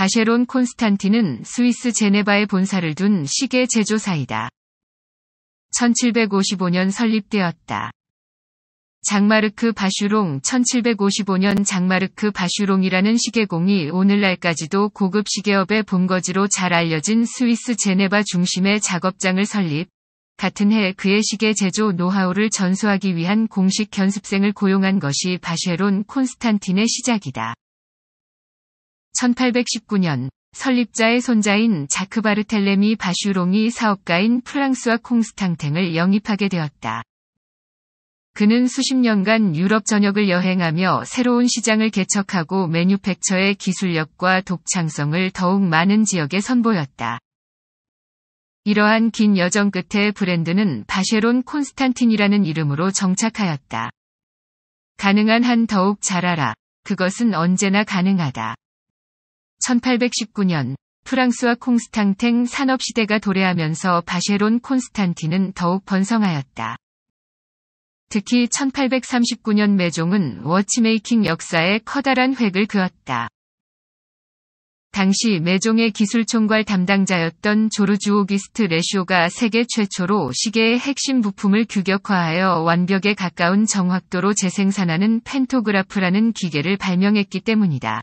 바셰론 콘스탄티는 스위스 제네바에 본사를 둔 시계 제조사이다. 1755년 설립되었다. 장마르크 바슈롱 1755년 장마르크 바슈롱이라는 시계공이 오늘날까지도 고급 시계업의 본거지로 잘 알려진 스위스 제네바 중심의 작업장을 설립, 같은 해 그의 시계 제조 노하우를 전수하기 위한 공식 견습생을 고용한 것이 바쉐론 콘스탄틴의 시작이다. 1819년 설립자의 손자인 자크 바르텔레미 바슈롱이 사업가인 프랑스와 콩스탕탱을 영입하게 되었다. 그는 수십 년간 유럽 전역을 여행하며 새로운 시장을 개척하고 매뉴팩처의 기술력과 독창성을 더욱 많은 지역에 선보였다. 이러한 긴 여정 끝에 브랜드는 바쉐론 콘스탄틴이라는 이름으로 정착하였다. 가능한 한 더욱 잘하라 그것은 언제나 가능하다. 1819년 프랑스와 콩스탕탱 산업시대가 도래하면서 바쉐론 콘스탄티는 더욱 번성하였다. 특히 1839년 메종은 워치메이킹 역사에 커다란 획을 그었다. 당시 메종의 기술총괄 담당자였던 조르주 오기스트 레쇼가 세계 최초로 시계의 핵심 부품을 규격화하여 완벽에 가까운 정확도로 재생산하는 펜토그라프라는 기계를 발명했기 때문이다.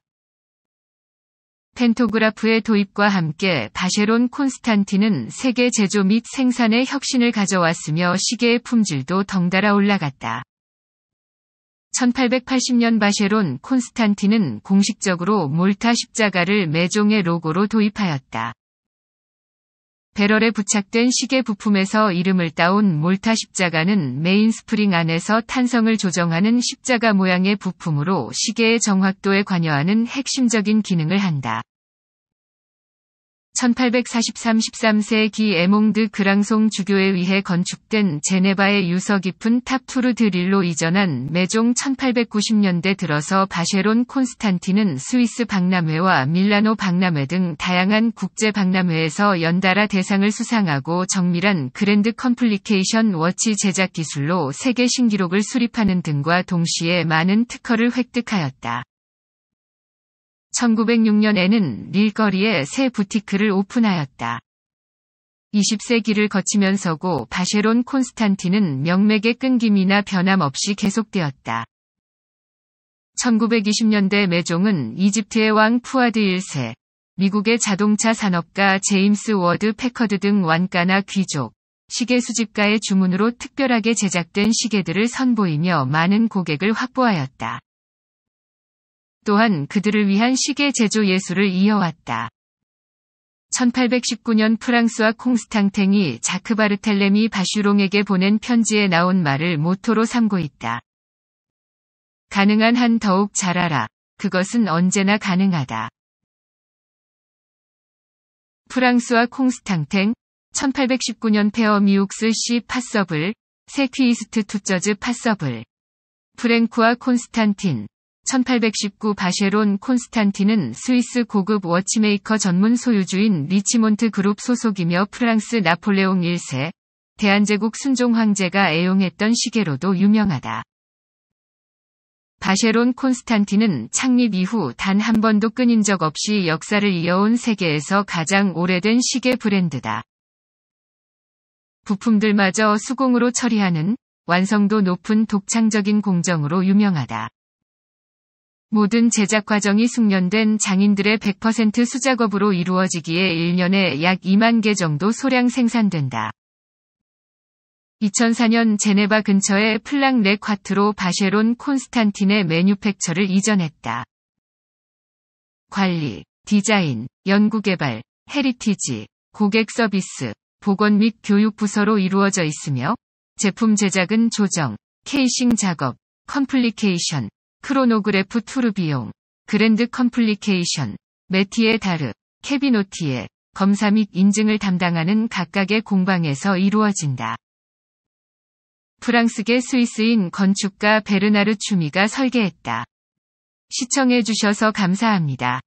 펜토그라프의 도입과 함께 바쉐론 콘스탄티는 세계 제조 및 생산의 혁신을 가져왔으며 시계의 품질도 덩달아 올라갔다. 1880년 바쉐론 콘스탄티는 공식적으로 몰타 십자가를 매종의 로고로 도입하였다. 배럴에 부착된 시계 부품에서 이름을 따온 몰타 십자가는 메인 스프링 안에서 탄성을 조정하는 십자가 모양의 부품으로 시계의 정확도에 관여하는 핵심적인 기능을 한다. 1843 13세 기 에몽드 그랑송 주교에 의해 건축된 제네바의 유서 깊은 탑투르 드릴로 이전한 메종 1890년대 들어서 바쉐론 콘스탄티는 스위스 박람회와 밀라노 박람회 등 다양한 국제 박람회에서 연달아 대상을 수상하고 정밀한 그랜드 컴플리케이션 워치 제작 기술로 세계 신기록을 수립하는 등과 동시에 많은 특허를 획득하였다. 1906년에는 밀거리에새 부티크를 오픈하였다. 20세기를 거치면서고 바쉐론 콘스탄티는 명맥의 끊김이나 변함없이 계속되었다. 1920년대 메종은 이집트의 왕 푸아드 1세, 미국의 자동차 산업가 제임스 워드 패커드 등 완가나 귀족, 시계 수집가의 주문으로 특별하게 제작된 시계들을 선보이며 많은 고객을 확보하였다. 또한 그들을 위한 시계 제조 예술을 이어왔다. 1819년 프랑스와 콩스탕탱이 자크 바르텔레미 바슈롱에게 보낸 편지에 나온 말을 모토로 삼고 있다. 가능한 한 더욱 잘하라. 그것은 언제나 가능하다. 프랑스와 콩스탕탱, 1819년 페어 미옥스 시 파서블, 세퀴이스트 투저즈 파서블, 프랭크와 콘스탄틴, 1819 바쉐론 콘스탄티는 스위스 고급 워치메이커 전문 소유주인 리치몬트 그룹 소속이며 프랑스 나폴레옹 1세, 대한제국 순종 황제가 애용했던 시계로도 유명하다. 바쉐론 콘스탄티는 창립 이후 단 한 번도 끊인 적 없이 역사를 이어온 세계에서 가장 오래된 시계 브랜드다. 부품들마저 수공으로 처리하는 완성도 높은 독창적인 공정으로 유명하다. 모든 제작 과정이 숙련된 장인들의 100% 수작업으로 이루어지기에 1년에 약 2만 개 정도 소량 생산된다. 2004년 제네바 근처의 플랑 레 콰트로 바쉐론 콘스탄틴의 메뉴팩처를 이전했다. 관리, 디자인, 연구개발, 헤리티지, 고객 서비스, 보건 및 교육 부서로 이루어져 있으며 제품 제작은 조정, 케이싱 작업, 컴플리케이션, 크로노그래프 투르비용, 그랜드 컴플리케이션, 메티에 다르, 케비노티에 검사 및 인증을 담당하는 각각의 공방에서 이루어진다. 프랑스계 스위스인 건축가 베르나르 추미가 설계했다. 시청해주셔서 감사합니다.